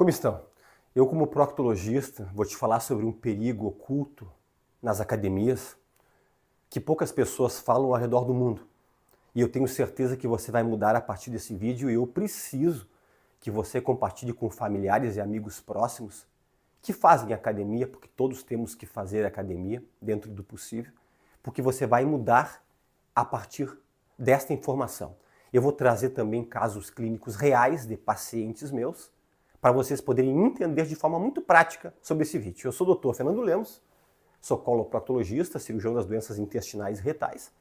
Como estão? Eu, como proctologista, vou te falar sobre um perigo oculto nas academias que poucas pessoas falam ao redor do mundo. E eu tenho certeza que você vai mudar a partir desse vídeo e eu preciso que você compartilhe com familiares e amigos próximos que fazem academia, porque todos temos que fazer academia dentro do possível, porque você vai mudar a partir desta informação. Eu vou trazer também casos clínicos reais de pacientes meus para vocês poderem entender de forma muito prática sobre esse vídeo. Eu sou o Dr. Fernando Lemos, sou coloproctologista, cirurgião das doenças intestinais e retais,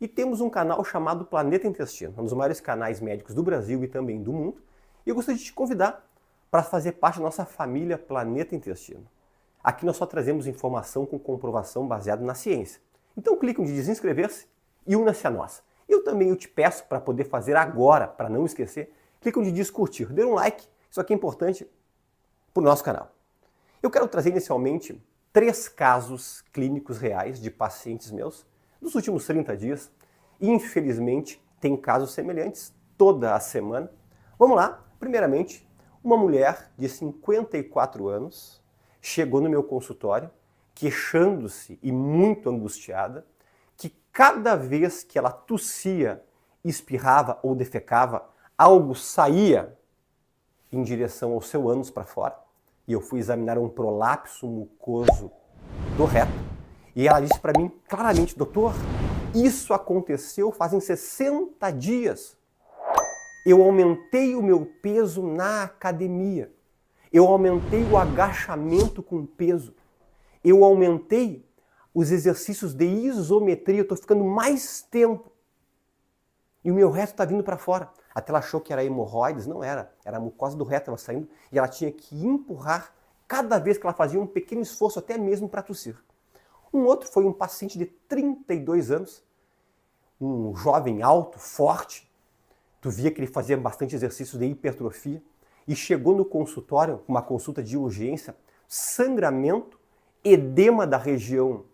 e temos um canal chamado Planeta Intestino, um dos maiores canais médicos do Brasil e também do mundo. E eu gostaria de te convidar para fazer parte da nossa família Planeta Intestino. Aqui nós só trazemos informação com comprovação baseada na ciência. Então clique onde desinscrever inscrever-se e una-se a nós. Eu também eu te peço para poder fazer agora, para não esquecer, clique onde diz curtir, dê um like isso aqui é importante para o nosso canal. Eu quero trazer inicialmente três casos clínicos reais de pacientes meus dos últimos 30 dias. Infelizmente, tem casos semelhantes toda a semana. Vamos lá. Primeiramente, uma mulher de 54 anos chegou no meu consultório queixando-se e muito angustiada que cada vez que ela tossia, espirrava ou defecava, algo saía em direção ao seu ânus para fora e eu fui examinar um prolapso mucoso do reto e ela disse para mim claramente, doutor, isso aconteceu fazem 60 dias. Eu aumentei o meu peso na academia. Eu aumentei o agachamento com peso. Eu aumentei os exercícios de isometria. Eu estou ficando mais tempo e o meu reto está vindo para fora. Até ela achou que era hemorroides, não era, era a mucosa do reto estava saindo e ela tinha que empurrar cada vez que ela fazia um pequeno esforço, até mesmo para tossir. Um outro foi um paciente de 32 anos, um jovem alto, forte. Tu via que ele fazia bastante exercício de hipertrofia e chegou no consultório, uma consulta de urgência, sangramento, edema da região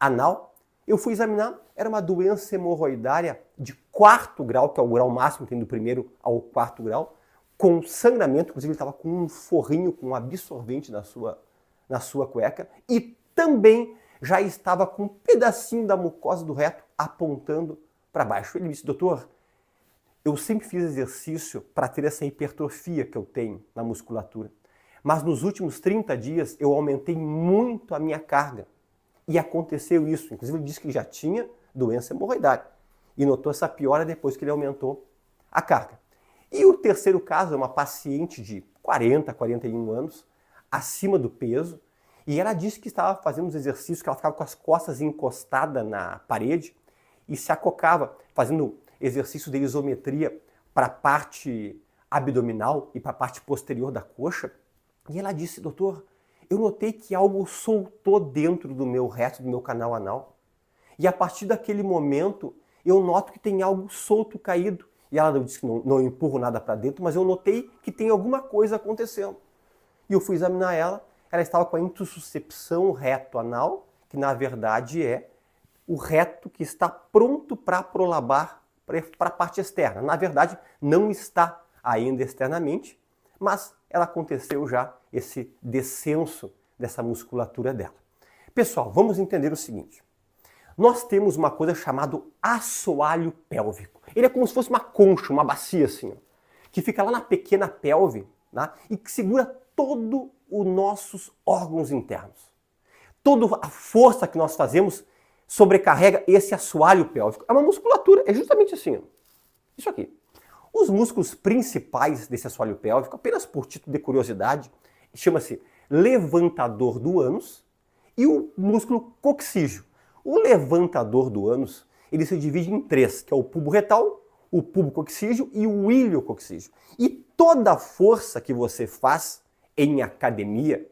anal. Eu fui examinar, era uma doença hemorroidária de quarto grau, que é o grau máximo, tem do primeiro ao quarto grau, com sangramento, inclusive ele estava com um forrinho, com um absorvente na sua, na sua cueca, e também já estava com um pedacinho da mucosa do reto apontando para baixo. Ele me disse, doutor, eu sempre fiz exercício para ter essa hipertrofia que eu tenho na musculatura, mas nos últimos 30 dias eu aumentei muito a minha carga e aconteceu isso. Inclusive ele disse que já tinha doença hemorroidária e notou essa piora depois que ele aumentou a carga. E o terceiro caso é uma paciente de 40, 41 anos, acima do peso, e ela disse que estava fazendo uns exercícios que ela ficava com as costas encostadas na parede e se acocava, fazendo exercício de isometria para a parte abdominal e para a parte posterior da coxa. E ela disse, doutor, eu notei que algo soltou dentro do meu reto do meu canal anal. E a partir daquele momento eu noto que tem algo solto, caído. E ela disse que não, não empurro nada para dentro, mas eu notei que tem alguma coisa acontecendo. E eu fui examinar ela, ela estava com a intussuscepção reto anal, que na verdade é o reto que está pronto para prolabar para a parte externa. Na verdade, não está ainda externamente, mas ela aconteceu já esse descenso dessa musculatura dela. Pessoal, vamos entender o seguinte nós temos uma coisa chamada assoalho pélvico. Ele é como se fosse uma concha, uma bacia assim, ó, que fica lá na pequena pelve né, e que segura todos os nossos órgãos internos. Toda a força que nós fazemos sobrecarrega esse assoalho pélvico. É uma musculatura, é justamente assim, ó, isso aqui. Os músculos principais desse assoalho pélvico, apenas por título de curiosidade, chama-se levantador do ânus e o músculo coxígeo. O levantador do ânus, ele se divide em três, que é o pubo retal, o pubo coxígeo e o ilho coxígeo. E toda a força que você faz em academia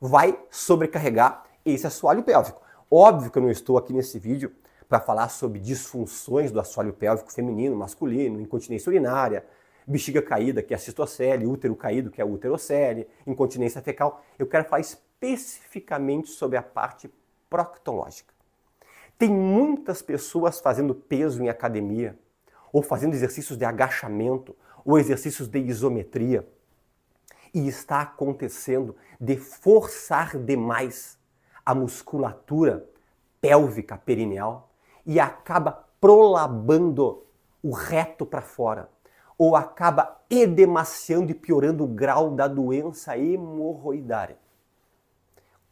vai sobrecarregar esse assoalho pélvico. Óbvio que eu não estou aqui nesse vídeo para falar sobre disfunções do assoalho pélvico feminino, masculino, incontinência urinária, bexiga caída, que é a cistocele, útero caído, que é a uterocele, incontinência fecal. Eu quero falar especificamente sobre a parte proctológica. Tem muitas pessoas fazendo peso em academia, ou fazendo exercícios de agachamento, ou exercícios de isometria. E está acontecendo de forçar demais a musculatura pélvica perineal e acaba prolabando o reto para fora, ou acaba edemaciando e piorando o grau da doença hemorroidária.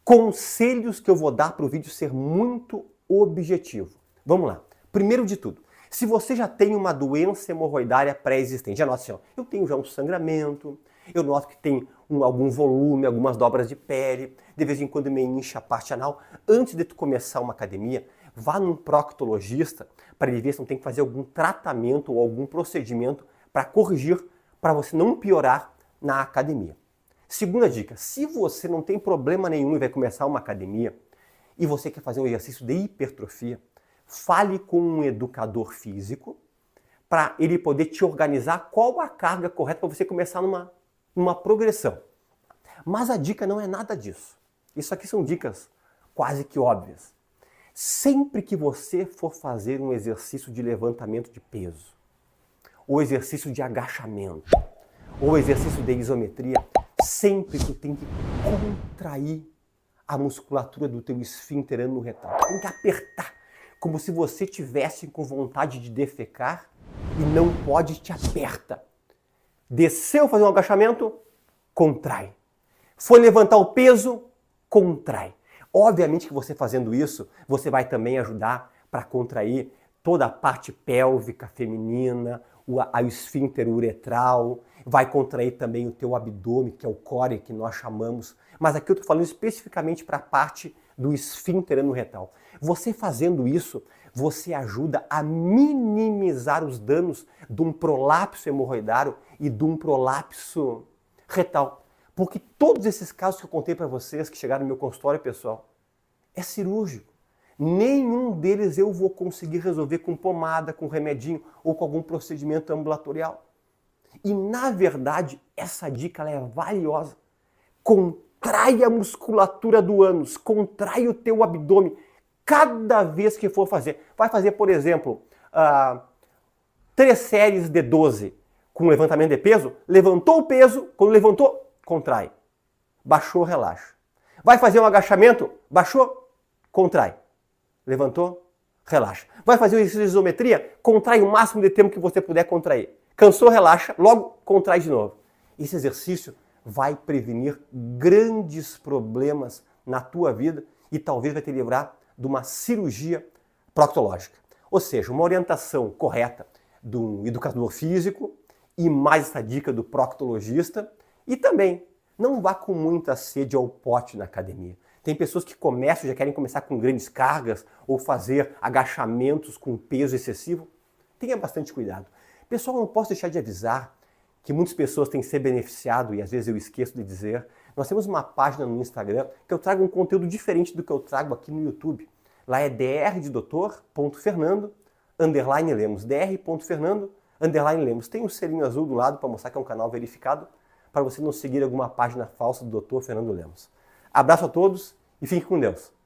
Conselhos que eu vou dar para o vídeo ser muito objetivo. Vamos lá. Primeiro de tudo, se você já tem uma doença hemorroidária pré-existente, já nota assim, ó, eu tenho já um sangramento, eu noto que tem um, algum volume, algumas dobras de pele, de vez em quando me incha a parte anal. Antes de tu começar uma academia, vá num proctologista para ele ver se não tem que fazer algum tratamento ou algum procedimento para corrigir, para você não piorar na academia. Segunda dica, se você não tem problema nenhum e vai começar uma academia, e você quer fazer um exercício de hipertrofia, fale com um educador físico para ele poder te organizar qual a carga correta para você começar numa, numa progressão. Mas a dica não é nada disso. Isso aqui são dicas quase que óbvias. Sempre que você for fazer um exercício de levantamento de peso, ou exercício de agachamento, ou exercício de isometria, sempre tu tem que contrair a musculatura do teu esfíncter ano retal. Tem que apertar, como se você tivesse com vontade de defecar e não pode, te aperta. Desceu fazer um agachamento, contrai. Foi levantar o peso, contrai. Obviamente que você fazendo isso, você vai também ajudar para contrair toda a parte pélvica feminina, o, a, o esfíncter uretral, vai contrair também o teu abdômen, que é o core, que nós chamamos. Mas aqui eu estou falando especificamente para a parte do esfíncter anorretal. Você fazendo isso, você ajuda a minimizar os danos de um prolapso hemorroidário e de um prolapso retal. Porque todos esses casos que eu contei para vocês que chegaram no meu consultório, pessoal, é cirúrgico nenhum deles eu vou conseguir resolver com pomada, com remedinho ou com algum procedimento ambulatorial. E na verdade, essa dica é valiosa. Contrai a musculatura do ânus, contrai o teu abdômen cada vez que for fazer. Vai fazer, por exemplo, uh, três séries de 12 com levantamento de peso. Levantou o peso, quando levantou, contrai. Baixou, relaxa. Vai fazer um agachamento, baixou, contrai. Levantou? Relaxa. Vai fazer o exercício de isometria? Contrai o máximo de tempo que você puder contrair. Cansou? Relaxa. Logo, contrai de novo. Esse exercício vai prevenir grandes problemas na tua vida e talvez vai te livrar de uma cirurgia proctológica. Ou seja, uma orientação correta de um educador físico e mais essa dica do proctologista. E também, não vá com muita sede ao pote na academia. Tem pessoas que começam já querem começar com grandes cargas ou fazer agachamentos com peso excessivo. Tenha bastante cuidado. Pessoal, não posso deixar de avisar que muitas pessoas têm se beneficiado, e às vezes eu esqueço de dizer, nós temos uma página no Instagram que eu trago um conteúdo diferente do que eu trago aqui no YouTube. Lá é dr underline lemos, dr.fernando, underline lemos. Tem um selinho azul do lado para mostrar que é um canal verificado, para você não seguir alguma página falsa do doutor Fernando Lemos. Abraço a todos e fique com Deus.